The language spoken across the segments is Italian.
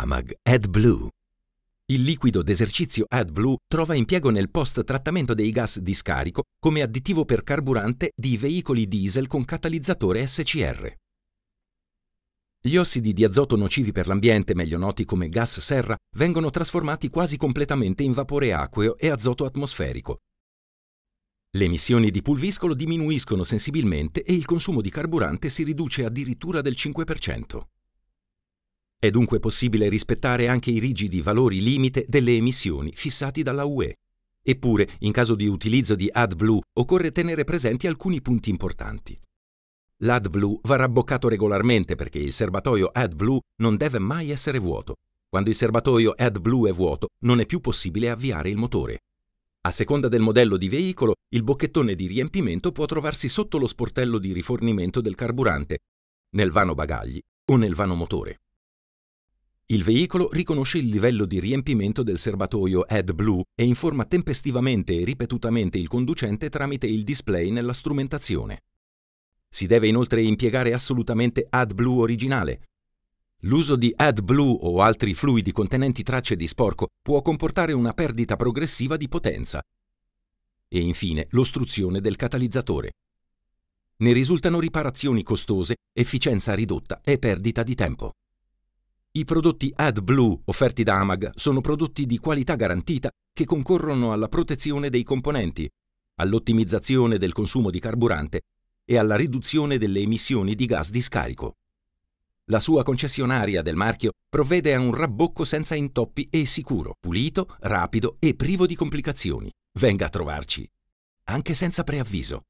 AMAG AdBlue. Il liquido d'esercizio AdBlue trova impiego nel post-trattamento dei gas di scarico come additivo per carburante di veicoli diesel con catalizzatore SCR. Gli ossidi di azoto nocivi per l'ambiente, meglio noti come gas serra, vengono trasformati quasi completamente in vapore acqueo e azoto atmosferico, le emissioni di pulviscolo diminuiscono sensibilmente e il consumo di carburante si riduce addirittura del 5%. È dunque possibile rispettare anche i rigidi valori limite delle emissioni fissati dalla UE. Eppure, in caso di utilizzo di AdBlue, occorre tenere presenti alcuni punti importanti. L'AdBlue va rabboccato regolarmente perché il serbatoio AdBlue non deve mai essere vuoto. Quando il serbatoio AdBlue è vuoto, non è più possibile avviare il motore. A seconda del modello di veicolo, il bocchettone di riempimento può trovarsi sotto lo sportello di rifornimento del carburante, nel vano bagagli o nel vano motore. Il veicolo riconosce il livello di riempimento del serbatoio AdBlue e informa tempestivamente e ripetutamente il conducente tramite il display nella strumentazione. Si deve inoltre impiegare assolutamente AdBlue originale. L'uso di AdBlue o altri fluidi contenenti tracce di sporco può comportare una perdita progressiva di potenza. E infine l'ostruzione del catalizzatore. Ne risultano riparazioni costose, efficienza ridotta e perdita di tempo. I prodotti AdBlue offerti da Amag sono prodotti di qualità garantita che concorrono alla protezione dei componenti, all'ottimizzazione del consumo di carburante e alla riduzione delle emissioni di gas di scarico. La sua concessionaria del marchio provvede a un rabbocco senza intoppi e sicuro, pulito, rapido e privo di complicazioni. Venga a trovarci, anche senza preavviso.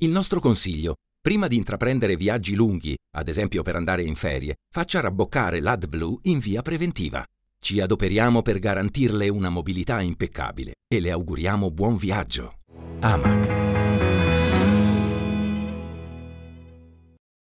Il nostro consiglio, prima di intraprendere viaggi lunghi ad esempio per andare in ferie, faccia rabboccare l'AdBlue in via preventiva. Ci adoperiamo per garantirle una mobilità impeccabile e le auguriamo buon viaggio. AMAC